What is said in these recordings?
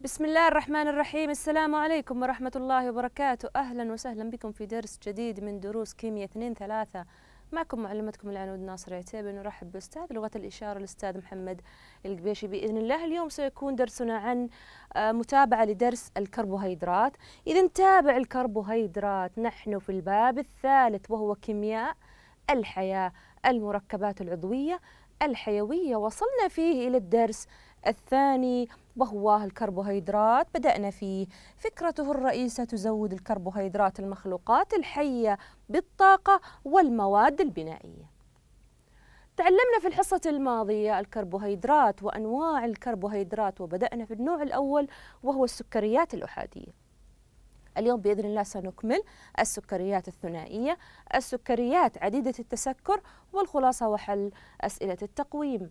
بسم الله الرحمن الرحيم السلام عليكم ورحمة الله وبركاته أهلا وسهلا بكم في درس جديد من دروس كيمياء 2 3 معكم معلمتكم العنود ناصر عتيبي نرحب بأستاذ لغة الإشارة الأستاذ محمد القبيشي بإذن الله اليوم سيكون درسنا عن آه، متابعة لدرس الكربوهيدرات إذا نتابع الكربوهيدرات نحن في الباب الثالث وهو كيمياء الحياة المركبات العضوية الحيوية وصلنا فيه إلى الدرس الثاني وهو الكربوهيدرات بدأنا فيه فكرته الرئيسة تزود الكربوهيدرات المخلوقات الحية بالطاقة والمواد البنائية تعلمنا في الحصة الماضية الكربوهيدرات وأنواع الكربوهيدرات وبدأنا في النوع الأول وهو السكريات الأحادية اليوم بإذن الله سنكمل السكريات الثنائية السكريات عديدة التسكر والخلاصة وحل أسئلة التقويم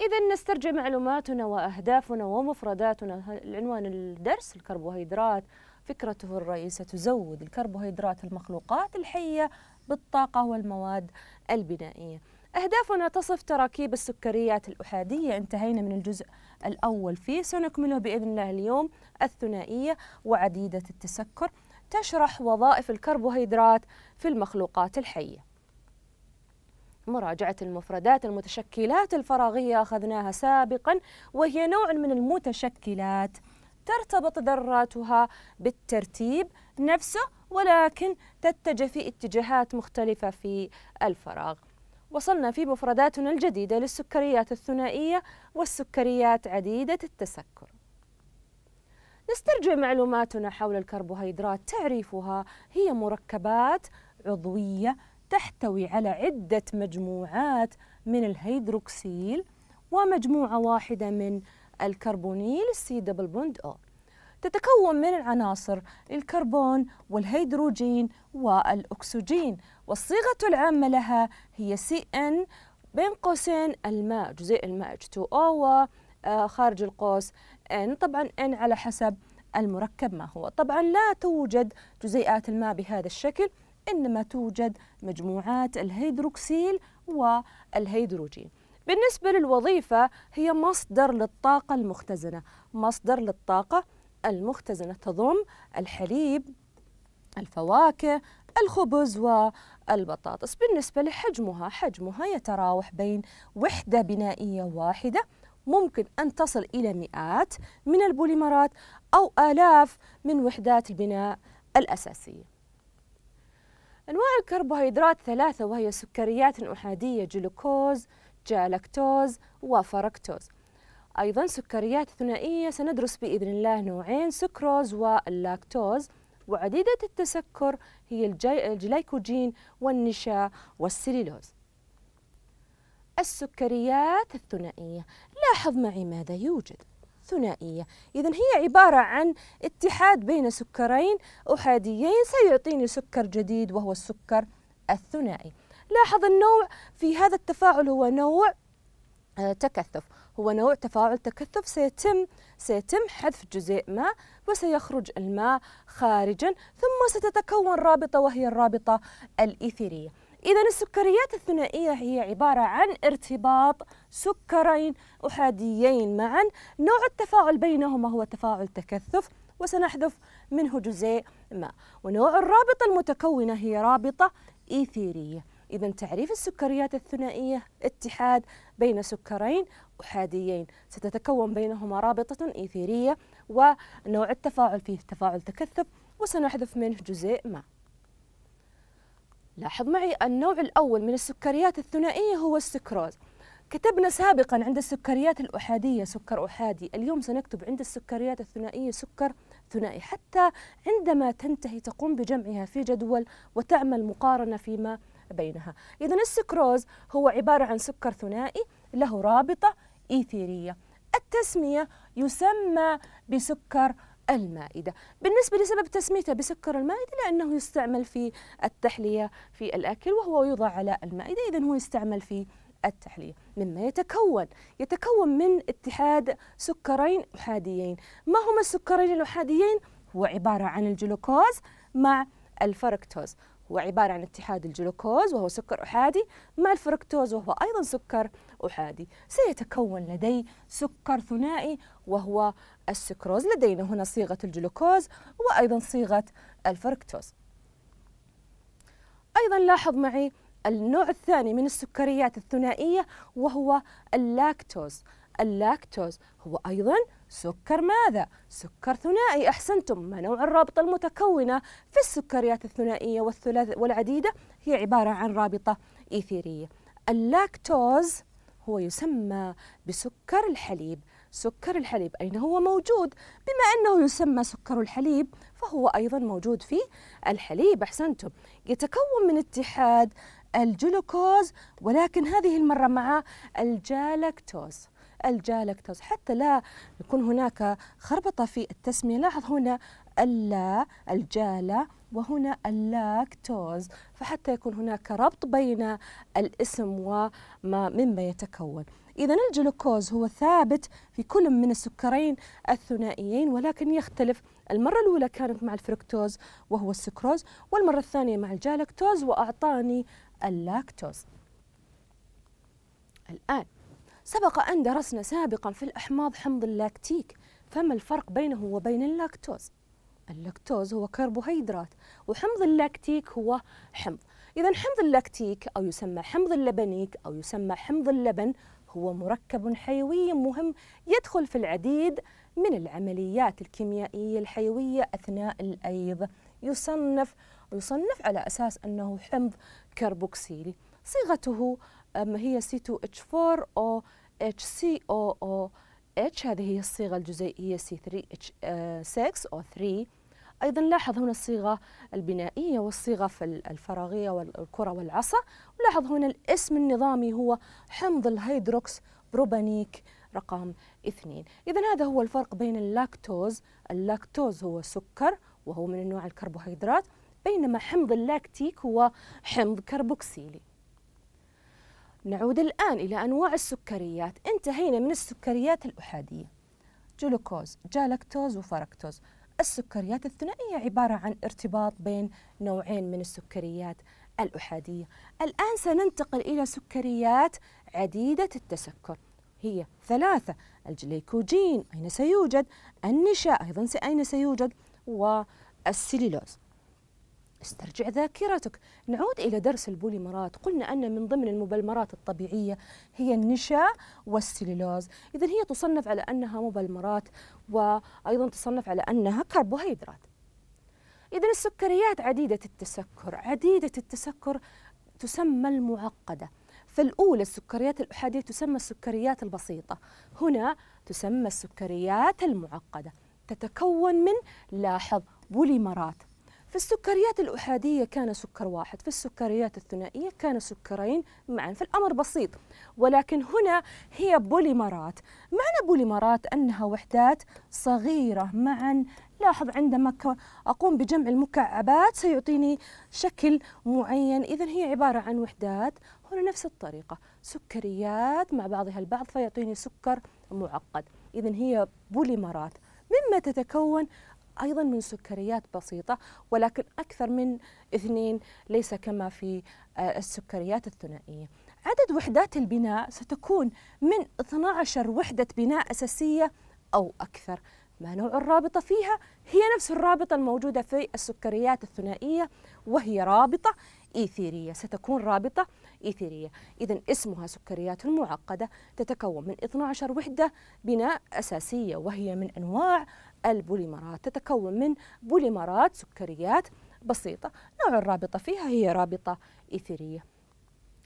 إذا نسترجع معلوماتنا وأهدافنا ومفرداتنا العنوان الدرس الكربوهيدرات فكرته الرئيسة تزود الكربوهيدرات المخلوقات الحية بالطاقة والمواد البنائية أهدافنا تصف تراكيب السكريات الأحادية انتهينا من الجزء الأول فيه سنكمله بإذن الله اليوم الثنائية وعديدة التسكر تشرح وظائف الكربوهيدرات في المخلوقات الحية مراجعة المفردات المتشكلات الفراغية أخذناها سابقا وهي نوع من المتشكلات ترتبط ذراتها بالترتيب نفسه ولكن تتجه في اتجاهات مختلفة في الفراغ وصلنا في مفرداتنا الجديدة للسكريات الثنائية والسكريات عديدة التسكر نسترجع معلوماتنا حول الكربوهيدرات تعريفها هي مركبات عضوية تحتوي على عدة مجموعات من الهيدروكسيل ومجموعة واحدة من الكربونيل سي دبل بوند أو تتكون من العناصر الكربون والهيدروجين والأكسجين والصيغة العامة لها هي سي إن بين قوسين الماء جزيء الماء H2O وخارج آه، القوس N طبعا N على حسب المركب ما هو طبعا لا توجد جزيئات الماء بهذا الشكل إنما توجد مجموعات الهيدروكسيل والهيدروجين بالنسبة للوظيفة هي مصدر للطاقة المختزنة مصدر للطاقة المختزنة تضم الحليب الفواكه الخبز والبطاطس بالنسبة لحجمها حجمها يتراوح بين وحدة بنائية واحدة ممكن أن تصل إلى مئات من البوليمرات أو آلاف من وحدات البناء الأساسية أنواع الكربوهيدرات ثلاثة وهي سكريات أحادية جلوكوز جالكتوز وفركتوز أيضا سكريات ثنائية سندرس بإذن الله نوعين سكروز واللاكتوز وعديدة التسكر هي الجليكوجين والنشا والسليلوز السكريات الثنائية لاحظ معي ماذا يوجد ثنائية إذا هي عبارة عن اتحاد بين سكرين أحاديين سيعطيني سكر جديد وهو السكر الثنائي لاحظ النوع في هذا التفاعل هو نوع آه، تكثف هو نوع تفاعل تكثف سيتم سيتم حذف جزيء ما وسيخرج الماء خارجا ثم ستتكون رابطة وهي الرابطة الإيثيرية إذا السكريات الثنائية هي عبارة عن ارتباط سكرين أحاديين معا نوع التفاعل بينهما هو تفاعل تكثف وسنحذف منه جزيء ما ونوع الرابطة المتكونة هي رابطة إيثيرية إذا تعريف السكريات الثنائية اتحاد بين سكرين أحاديين ستتكون بينهما رابطة إيثيرية ونوع التفاعل فيه تفاعل تكثف وسنحذف منه جزيء ما لاحظ معي النوع الأول من السكريات الثنائية هو السكروز كتبنا سابقا عند السكريات الأحادية سكر أحادي اليوم سنكتب عند السكريات الثنائية سكر ثنائي حتى عندما تنتهي تقوم بجمعها في جدول وتعمل مقارنة فيما بينها إذا السكروز هو عبارة عن سكر ثنائي له رابطة إيثيرية التسمية يسمى بسكر المائدة بالنسبة لسبب تسميته بسكر المائدة لأنه يستعمل في التحلية في الأكل وهو يوضع على المائدة إذا هو يستعمل في التحلية مما يتكون يتكون من اتحاد سكرين أحاديين ما هما السكرين الأحاديين؟ هو عبارة عن الجلوكوز مع الفركتوز هو عبارة عن اتحاد الجلوكوز وهو سكر أحادي مع الفركتوز وهو أيضا سكر أحادي سيتكون لدي سكر ثنائي وهو السكروز لدينا هنا صيغة الجلوكوز وأيضا صيغة الفركتوز أيضا لاحظ معي النوع الثاني من السكريات الثنائية وهو اللاكتوز اللاكتوز هو أيضا سكر ماذا؟ سكر ثنائي أحسنتم ما نوع الرابطة المتكونة في السكريات الثنائية والثلاث والعديدة هي عبارة عن رابطة إيثيرية اللاكتوز هو يسمى بسكر الحليب سكر الحليب أين هو موجود بما أنه يسمى سكر الحليب فهو أيضا موجود في الحليب أحسنتم يتكون من اتحاد الجلوكوز ولكن هذه المرة مع الجالكتوز الجالكتوز حتى لا يكون هناك خربطة في التسمية لاحظ هنا اللا الجالة وهنا اللاكتوز فحتى يكون هناك ربط بين الاسم وما مما يتكون إذا الجلوكوز هو ثابت في كل من السكرين الثنائيين ولكن يختلف المرة الأولى كانت مع الفركتوز وهو السكروز والمرة الثانية مع الجالكتوز وأعطاني اللاكتوز الآن سبق أن درسنا سابقا في الأحماض حمض اللاكتيك فما الفرق بينه وبين اللاكتوز اللاكتوز هو كربوهيدرات وحمض اللاكتيك هو حمض إذا حمض اللاكتيك أو يسمى حمض اللبنيك أو يسمى حمض اللبن هو مركب حيوي مهم يدخل في العديد من العمليات الكيميائية الحيوية أثناء الأيض يصنف يصنف على أساس أنه حمض كربوكسيلي صيغته هي C2H4O اتش هذه هي الصيغة الجزيئية C3H6 أو 3 أيضا لاحظ هنا الصيغة البنائية والصيغة في الفراغية والكرة والعصا ولاحظ هنا الاسم النظامي هو حمض الهيدروكس بروبانيك رقم اثنين إذا هذا هو الفرق بين اللاكتوز اللاكتوز هو سكر وهو من النوع الكربوهيدرات بينما حمض اللاكتيك هو حمض كربوكسيلي نعود الآن إلى أنواع السكريات انتهينا من السكريات الأحادية جلوكوز جالكتوز وفركتوز السكريات الثنائية عبارة عن ارتباط بين نوعين من السكريات الأحادية الآن سننتقل إلى سكريات عديدة التسكر هي ثلاثة الجليكوجين أين سيوجد النشاء أيضا أين سيوجد والسليلوز استرجع ذاكرتك نعود إلى درس البوليمرات قلنا أن من ضمن المبلمرات الطبيعية هي النشا والسليلوز إذا هي تصنف على أنها مبلمرات وأيضا تصنف على أنها كربوهيدرات إذا السكريات عديدة التسكر عديدة التسكر تسمى المعقدة فالأولى السكريات الأحادية تسمى السكريات البسيطة هنا تسمى السكريات المعقدة تتكون من لاحظ بوليمرات في السكريات الأحادية كان سكر واحد في السكريات الثنائية كان سكرين معا فالأمر بسيط ولكن هنا هي بوليمرات معنى بوليمرات أنها وحدات صغيرة معا لاحظ عندما أقوم بجمع المكعبات سيعطيني شكل معين إذا هي عبارة عن وحدات هنا نفس الطريقة سكريات مع بعضها البعض فيعطيني سكر معقد إذا هي بوليمرات مما تتكون أيضا من سكريات بسيطة ولكن أكثر من اثنين ليس كما في آه، السكريات الثنائية عدد وحدات البناء ستكون من 12 وحدة بناء أساسية أو أكثر ما نوع الرابطة فيها؟ هي نفس الرابطة الموجودة في السكريات الثنائية وهي رابطة إيثيرية ستكون رابطة إيثيرية إذا اسمها سكريات معقده تتكون من 12 وحدة بناء أساسية وهي من أنواع البوليمرات تتكون من بوليمرات سكريات بسيطة نوع الرابطة فيها هي رابطة إثرية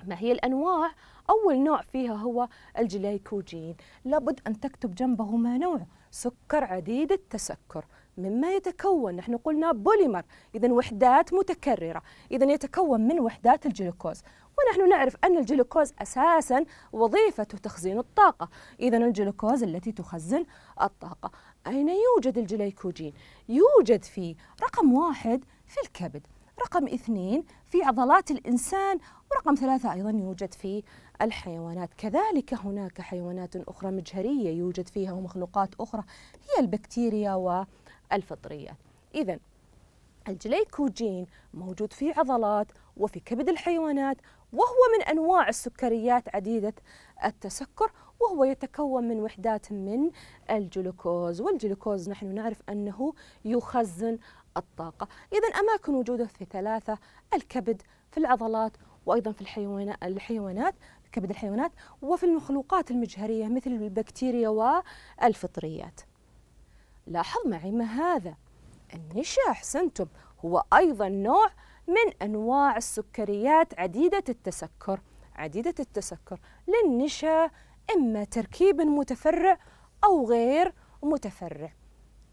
ما هي الأنواع؟ أول نوع فيها هو الجليكوجين لابد أن تكتب جنبه ما نوع سكر عديد التسكر مما يتكون نحن قلنا بوليمر إذا وحدات متكررة إذا يتكون من وحدات الجلوكوز ونحن نعرف أن الجلوكوز أساسا وظيفته تخزين الطاقة إذا الجلوكوز التي تخزن الطاقة أين يوجد الجليكوجين؟ يوجد في رقم واحد في الكبد رقم اثنين في عضلات الإنسان ورقم ثلاثة أيضا يوجد في الحيوانات كذلك هناك حيوانات أخرى مجهرية يوجد فيها ومخلوقات أخرى هي البكتيريا والفطريات إذا الجليكوجين موجود في عضلات وفي كبد الحيوانات وهو من أنواع السكريات عديدة التسكر وهو يتكون من وحدات من الجلوكوز والجلوكوز نحن نعرف أنه يخزن الطاقة إذا أماكن وجوده في ثلاثة الكبد في العضلات وأيضا في الحيوانات كبد الحيوانات وفي المخلوقات المجهرية مثل البكتيريا والفطريات لاحظ معي ما هذا النشا أحسنتم هو أيضا نوع من أنواع السكريات عديدة التسكر عديدة التسكر للنشا إما تركيب متفرع أو غير متفرع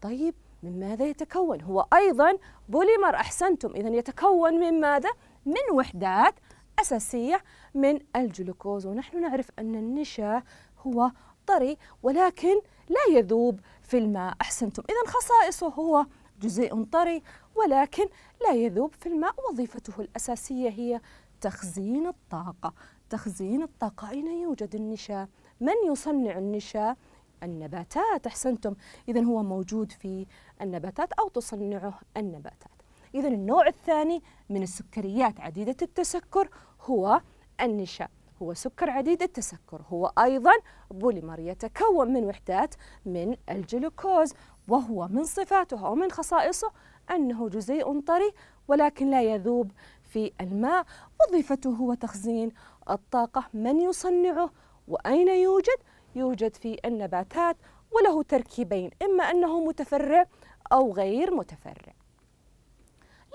طيب من ماذا يتكون؟ هو أيضا بوليمر أحسنتم إذا يتكون من ماذا؟ من وحدات أساسية من الجلوكوز ونحن نعرف أن النشا هو طري ولكن لا يذوب في الماء أحسنتم إذا خصائصه هو جزيء طري ولكن لا يذوب في الماء وظيفته الأساسية هي تخزين الطاقة تخزين الطاقة أين يوجد النشا؟ من يصنع النشا النباتات احسنتم اذا هو موجود في النباتات او تصنعه النباتات اذا النوع الثاني من السكريات عديده التسكر هو النشا هو سكر عديد التسكر هو ايضا بوليمر يتكون من وحدات من الجلوكوز وهو من صفاته او من خصائصه انه جزيء طري ولكن لا يذوب في الماء وظيفته هو تخزين الطاقه من يصنعه وأين يوجد؟ يوجد في النباتات وله تركيبين إما أنه متفرع أو غير متفرع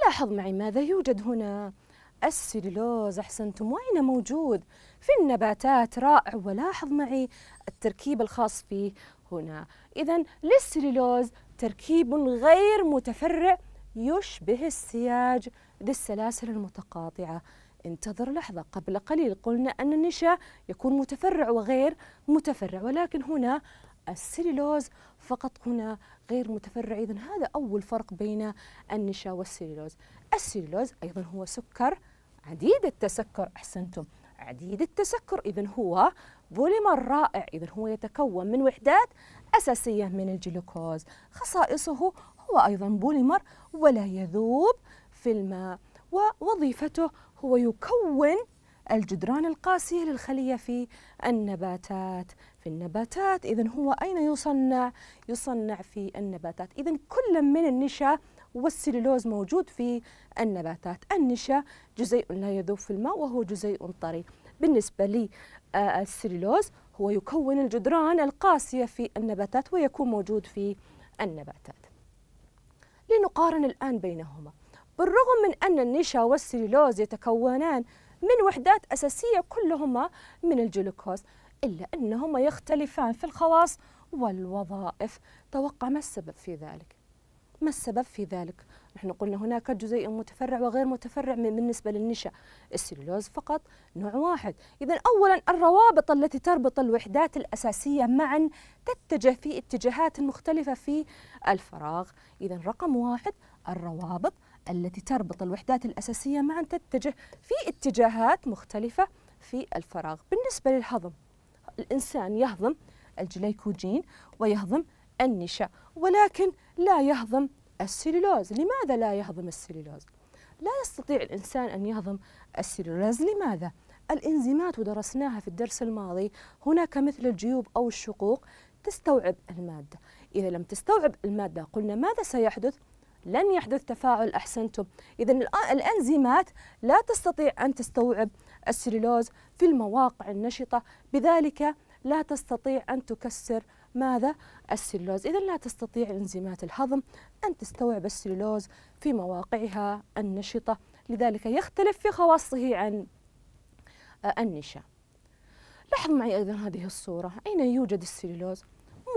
لاحظ معي ماذا يوجد هنا السلولوز أحسنتم وأين موجود في النباتات رائع ولاحظ معي التركيب الخاص فيه هنا إذا للسلولوز تركيب غير متفرع يشبه السياج للسلاسل المتقاطعة انتظر لحظة قبل قليل قلنا أن النشا يكون متفرع وغير متفرع ولكن هنا السليلوز فقط هنا غير متفرع إذا هذا أول فرق بين النشا والسليلوز السليلوز أيضا هو سكر عديد التسكر أحسنتم عديد التسكر إذا هو بوليمر رائع إذا هو يتكون من وحدات أساسية من الجلوكوز خصائصه هو أيضا بوليمر ولا يذوب في الماء ووظيفته هو يكون الجدران القاسية للخلية في النباتات في النباتات إذا هو أين يصنع؟ يصنع في النباتات إذا كل من النشا والسليلوز موجود في النباتات النشا جزيء لا يذوب في الماء وهو جزيء طري بالنسبة للسليلوز آه، هو يكون الجدران القاسية في النباتات ويكون موجود في النباتات لنقارن الآن بينهما بالرغم من أن النشا والسليلوز يتكونان من وحدات أساسية كلهما من الجلوكوز إلا أنهما يختلفان في الخواص والوظائف توقع ما السبب في ذلك؟ ما السبب في ذلك؟ نحن قلنا هناك جزيء متفرع وغير متفرع بالنسبة للنشا السلولوز فقط نوع واحد إذا أولا الروابط التي تربط الوحدات الأساسية معا تتجه في اتجاهات مختلفة في الفراغ إذا رقم واحد الروابط التي تربط الوحدات الأساسية معا تتجه في اتجاهات مختلفة في الفراغ بالنسبة للهضم الإنسان يهضم الجليكوجين ويهضم النشا ولكن لا يهضم السلولوز لماذا لا يهضم السلولوز؟ لا يستطيع الإنسان أن يهضم السلولوز لماذا؟ الإنزيمات ودرسناها في الدرس الماضي هناك مثل الجيوب أو الشقوق تستوعب المادة إذا لم تستوعب المادة قلنا ماذا سيحدث؟ لن يحدث تفاعل أحسنتم إذا الأنزيمات لا تستطيع أن تستوعب السلولوز في المواقع النشطة بذلك لا تستطيع أن تكسر ماذا؟ السلولوز إذا لا تستطيع إنزيمات الهضم أن تستوعب السلولوز في مواقعها النشطة لذلك يختلف في خواصه عن آه، النشا لاحظ معي أيضا هذه الصورة أين يوجد السلولوز؟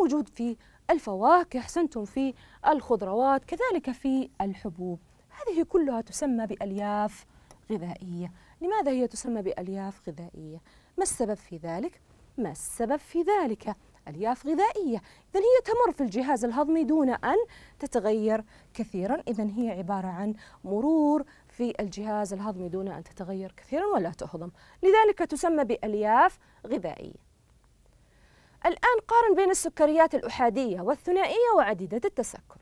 موجود في الفواكه أحسنتم في الخضروات كذلك في الحبوب هذه كلها تسمى بألياف غذائية لماذا هي تسمى بألياف غذائية؟ ما السبب في ذلك؟ ما السبب في ذلك؟ ألياف غذائية إذا هي تمر في الجهاز الهضمي دون أن تتغير كثيرا إذا هي عبارة عن مرور في الجهاز الهضمي دون أن تتغير كثيرا ولا تهضم لذلك تسمى بألياف غذائية الآن قارن بين السكريات الأحادية والثنائية وعديدة التسكر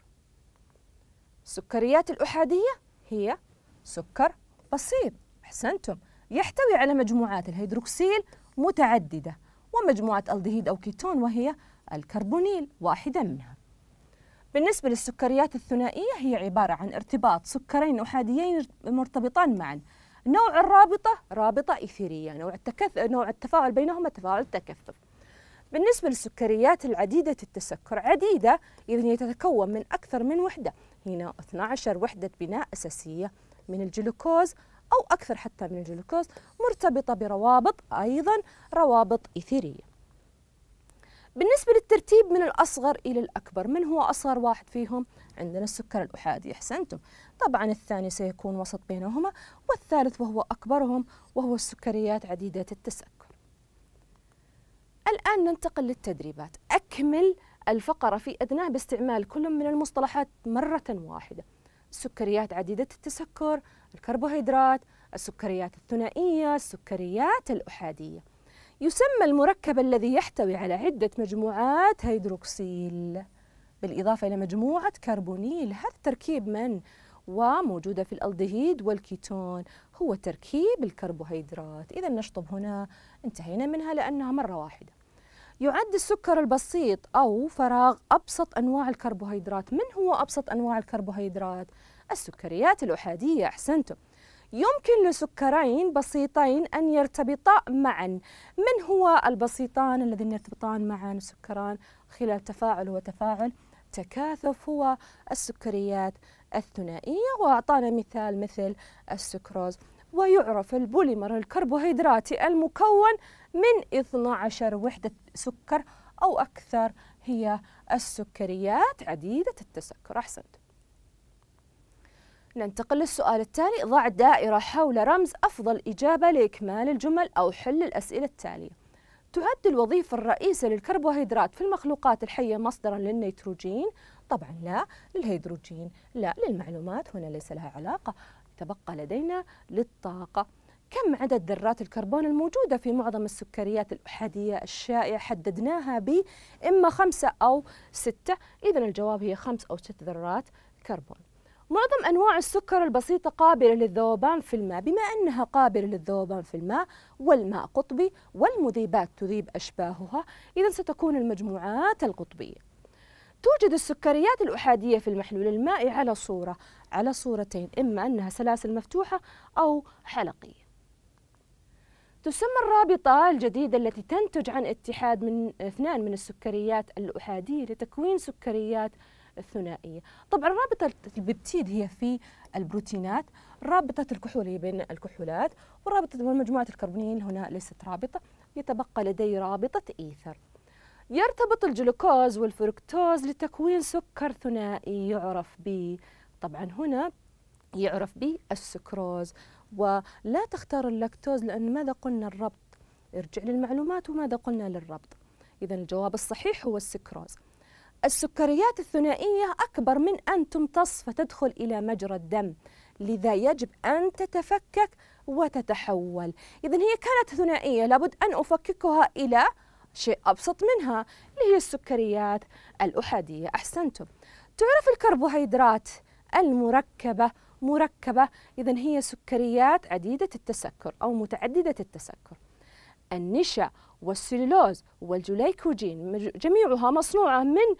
السكريات الأحادية هي سكر بسيط أحسنتم يحتوي على مجموعات الهيدروكسيل متعددة ومجموعة الدهيد أو كيتون وهي الكربونيل واحدة منها بالنسبة للسكريات الثنائية هي عبارة عن ارتباط سكرين أحاديين مرتبطان معا نوع الرابطة رابطة إثيرية نوع, التكث... نوع التفاعل بينهما تفاعل تكثف بالنسبة للسكريات العديدة التسكر عديدة يعني تتكون من أكثر من وحدة هنا 12 وحدة بناء أساسية من الجلوكوز أو أكثر حتى من الجلوكوز مرتبطة بروابط أيضا روابط إثيرية بالنسبة للترتيب من الأصغر إلى الأكبر من هو أصغر واحد فيهم؟ عندنا السكر الأحادي أحسنتم طبعا الثاني سيكون وسط بينهما والثالث وهو أكبرهم وهو السكريات عديدة التسكر الآن ننتقل للتدريبات أكمل الفقرة في أدناه باستعمال كل من المصطلحات مرة واحدة السكريات عديدة التسكر الكربوهيدرات السكريات الثنائية السكريات الأحادية يسمى المركب الذي يحتوي على عدة مجموعات هيدروكسيل بالإضافة إلى مجموعة كربونيل هذا التركيب من وموجودة في الألدهيد والكيتون هو تركيب الكربوهيدرات إذا نشطب هنا انتهينا منها لأنها مرة واحدة يعد السكر البسيط أو فراغ أبسط أنواع الكربوهيدرات من هو أبسط أنواع الكربوهيدرات؟ السكريات الأحادية أحسنتم يمكن لسكرين بسيطين أن يرتبطا معا من هو البسيطان الذين يرتبطان معا السكران خلال تفاعل وتفاعل تكاثف هو السكريات الثنائية وأعطانا مثال مثل السكروز ويعرف البوليمر الكربوهيدراتي المكون من 12 وحدة سكر أو أكثر هي السكريات عديدة التسكر أحسنت ننتقل للسؤال التالي ضع دائرة حول رمز أفضل إجابة لإكمال الجمل أو حل الأسئلة التالية تعد الوظيفة الرئيسة للكربوهيدرات في المخلوقات الحية مصدرا للنيتروجين طبعا لا للهيدروجين لا للمعلومات هنا ليس لها علاقة تبقى لدينا للطاقة كم عدد ذرات الكربون الموجودة في معظم السكريات الأحادية الشائعة حددناها ب إما خمسة أو ستة إذا الجواب هي خمس أو ست ذرات كربون معظم أنواع السكر البسيطة قابلة للذوبان في الماء بما أنها قابلة للذوبان في الماء والماء قطبي والمذيبات تذيب أشباهها إذا ستكون المجموعات القطبية توجد السكريات الأحادية في المحلول المائي على صورة على صورتين إما أنها سلاسل مفتوحة أو حلقية تسمى الرابطة الجديدة التي تنتج عن اتحاد من اثنان من السكريات الأحادية لتكوين سكريات الثنائيه طبعا رابطه البيبتيد هي في البروتينات رابطه الكحول هي بين الكحولات ورابطه مجموعه الكربونين هنا ليست رابطه يتبقى لدي رابطه ايثر يرتبط الجلوكوز والفركتوز لتكوين سكر ثنائي يعرف ب طبعا هنا يعرف بالسكروز ولا تختار اللاكتوز لأن ماذا قلنا الربط ارجع للمعلومات وماذا قلنا للربط إذا الجواب الصحيح هو السكروز السكريات الثنائية أكبر من أن تمتص فتدخل إلى مجرى الدم لذا يجب أن تتفكك وتتحول إذا هي كانت ثنائية لابد أن أفككها إلى شيء أبسط منها اللي هي السكريات الأحادية أحسنتم تعرف الكربوهيدرات المركبة مركبة إذا هي سكريات عديدة التسكر أو متعددة التسكر النشا والسلولوز والجليكوجين جميعها مصنوعة من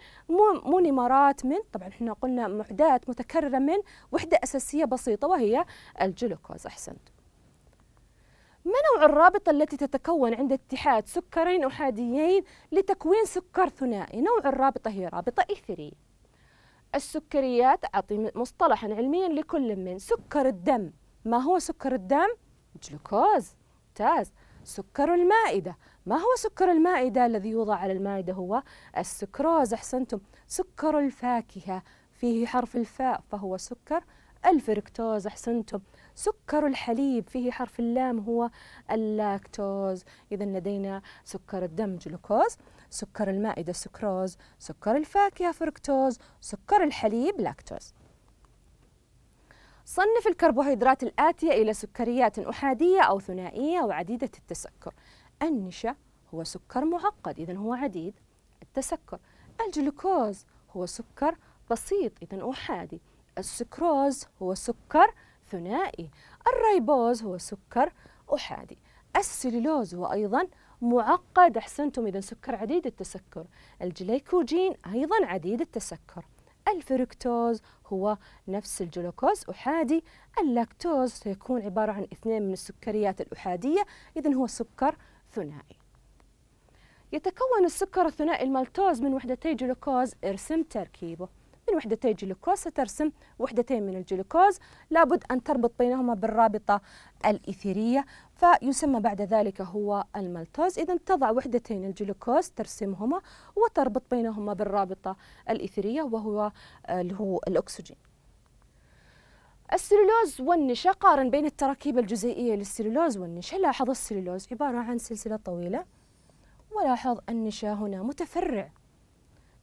مونيمرات من طبعا احنا قلنا معدات متكررة من وحدة أساسية بسيطة وهي الجلوكوز أحسنت ما نوع الرابطة التي تتكون عند اتحاد سكرين أحاديين لتكوين سكر ثنائي؟ نوع الرابطة هي رابطة إثري السكريات أعطي مصطلحا علميا لكل من سكر الدم ما هو سكر الدم؟ جلوكوز ممتاز سكر المائدة ما هو سكر المائدة الذي يوضع على المائدة هو السكروز أحسنتم سكر الفاكهة فيه حرف الفاء فهو سكر الفركتوز أحسنتم سكر الحليب فيه حرف اللام هو اللاكتوز إذا لدينا سكر الدم جلوكوز سكر المائدة سكروز سكر الفاكهة فركتوز سكر الحليب لاكتوز صنف الكربوهيدرات الآتية إلى سكريات أحادية أو ثنائية وعديدة التسكر النشا هو سكر معقد إذا هو عديد التسكر الجلوكوز هو سكر بسيط إذا أحادي السكروز هو سكر ثنائي الريبوز هو سكر أحادي السليلوز هو أيضا معقد أحسنتم إذا سكر عديد التسكر الجليكوجين أيضا عديد التسكر الفركتوز هو نفس الجلوكوز أحادي اللاكتوز سيكون عبارة عن اثنين من السكريات الأحادية إذا هو سكر ثنائي يتكون السكر الثنائي المالتوز من وحدتي جلوكوز ارسم تركيبه من وحدتي جلوكوز سترسم وحدتين من الجلوكوز لابد أن تربط بينهما بالرابطة الإثيرية فيسمى بعد ذلك هو المالتوز إذا تضع وحدتين الجلوكوز ترسمهما وتربط بينهما بالرابطة الإثيرية وهو آه، اللي هو الأكسجين السلولوز والنشا قارن بين التراكيب الجزيئية للسلولوز والنشا لاحظ السلولوز عبارة عن سلسلة طويلة ولاحظ النشا هنا متفرع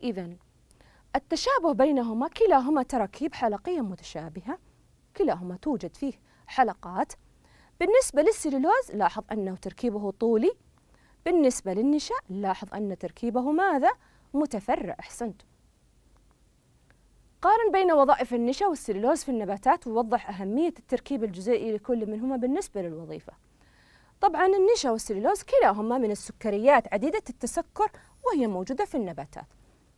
إذا التشابه بينهما كلاهما تراكيب حلقية متشابهة كلاهما توجد فيه حلقات بالنسبة للسلولوز لاحظ أنه تركيبه طولي بالنسبة للنشا لاحظ أن تركيبه ماذا؟ متفرع أحسنتم قارن بين وظائف النشا والسلولوز في النباتات ووضح أهمية التركيب الجزيئي لكل منهما بالنسبة للوظيفة طبعا النشا والسلولوز كلاهما من السكريات عديدة التسكر وهي موجودة في النباتات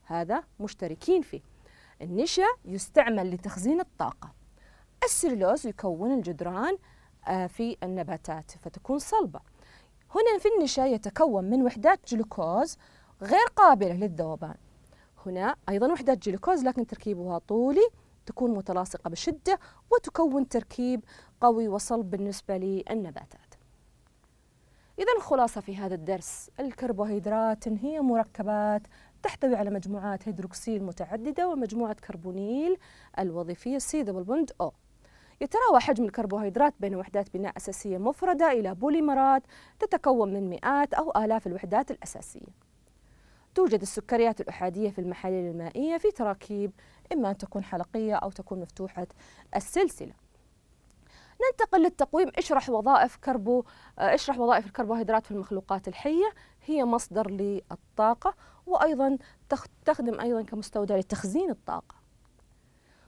هذا مشتركين فيه النشا يستعمل لتخزين الطاقة السلولوز يكون الجدران آه، في النباتات فتكون صلبة هنا في النشا يتكون من وحدات جلوكوز غير قابلة للذوبان هنا أيضا وحدات جلوكوز لكن تركيبها طولي تكون متلاصقة بشدة وتكون تركيب قوي وصلب بالنسبة للنباتات إذا الخلاصة في هذا الدرس الكربوهيدرات هي مركبات تحتوي على مجموعات هيدروكسيل متعددة ومجموعة كربونيل الوظيفية سي دبل بوند أو يتراوى حجم الكربوهيدرات بين وحدات بناء أساسية مفردة إلى بوليمرات تتكون من مئات أو آلاف الوحدات الأساسية توجد السكريات الأحادية في المحاليل المائية في تراكيب إما أن تكون حلقية أو تكون مفتوحة السلسلة ننتقل للتقويم اشرح وظائف كربو آه، اشرح وظائف الكربوهيدرات في المخلوقات الحية هي مصدر للطاقة وأيضا تخدم أيضا كمستودع لتخزين الطاقة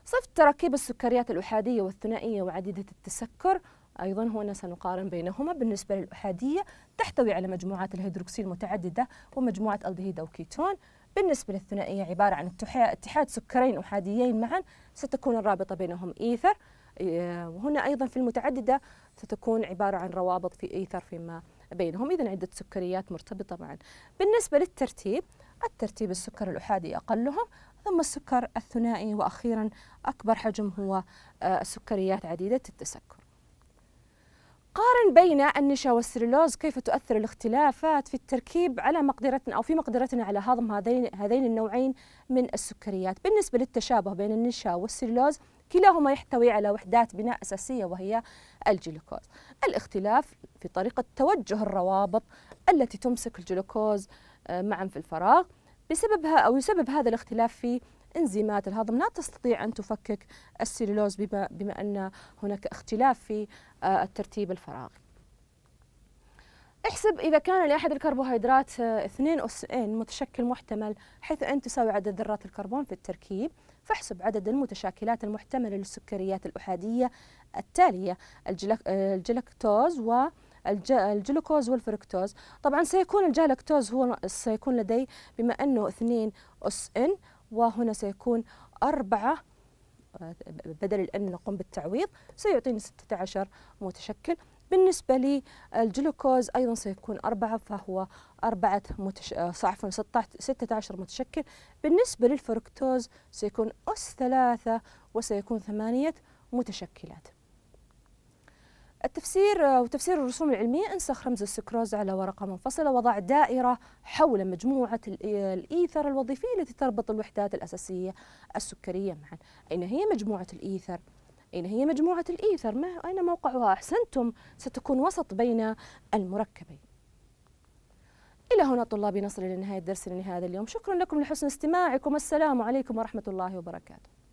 صف تراكيب السكريات الأحادية والثنائية وعديدة التسكر أيضا هنا سنقارن بينهما بالنسبة للأحادية تحتوي على مجموعات الهيدروكسيل متعددة ومجموعة ألدهيد أو كيتون بالنسبة للثنائية عبارة عن اتحاد سكرين أحاديين معا ستكون الرابطة بينهم إيثر آه، وهنا أيضا في المتعددة ستكون عبارة عن روابط في إيثر فيما بينهم إذا عدة سكريات مرتبطة معا بالنسبة للترتيب الترتيب السكر الأحادي أقلهم ثم السكر الثنائي وأخيرا أكبر حجم هو آه، سكريات عديدة التسكر قارن بين النشا والسلولوز كيف تؤثر الاختلافات في التركيب على مقدرتنا أو في مقدرتنا على هضم هذين هذين النوعين من السكريات بالنسبة للتشابه بين النشا والسلولوز كلاهما يحتوي على وحدات بناء أساسية وهي الجلوكوز الاختلاف في طريقة توجه الروابط التي تمسك الجلوكوز آه، معا في الفراغ بسببها أو يسبب هذا الاختلاف في انزيمات الهضم لا تستطيع أن تفكك السليلوز بما, بما أن هناك اختلاف في آه، الترتيب الفراغي احسب إذا كان لأحد الكربوهيدرات آه، اثنين أس إن متشكل محتمل حيث أن تساوي عدد ذرات الكربون في التركيب فاحسب عدد المتشاكلات المحتملة للسكريات الأحادية التالية الجلكتوز آه، و الجلوكوز والفركتوز طبعا سيكون الجلاكتوز هو سيكون لدي بما أنه اثنين أس إن وهنا سيكون أربعة آه، بدل الان نقوم بالتعويض سيعطيني 16 متشكل بالنسبة للجلوكوز أيضا سيكون أربعة فهو أربعة متش... آه، عفوا 16 متشكل بالنسبة للفركتوز سيكون أس ثلاثة وسيكون ثمانية متشكلات التفسير آه، وتفسير الرسوم العلمية انسخ رمز السكروز على ورقة منفصلة وضع دائرة حول مجموعة آه، الإيثر الوظيفية التي تربط الوحدات الأساسية السكرية معا أين هي مجموعة الإيثر؟ أين هي مجموعة الإيثر؟ ما أين موقعها؟ أحسنتم ستكون وسط بين المركبين إلى هنا طلابي نصل إلى نهاية درسنا لهذا اليوم شكرا لكم لحسن استماعكم السلام عليكم ورحمة الله وبركاته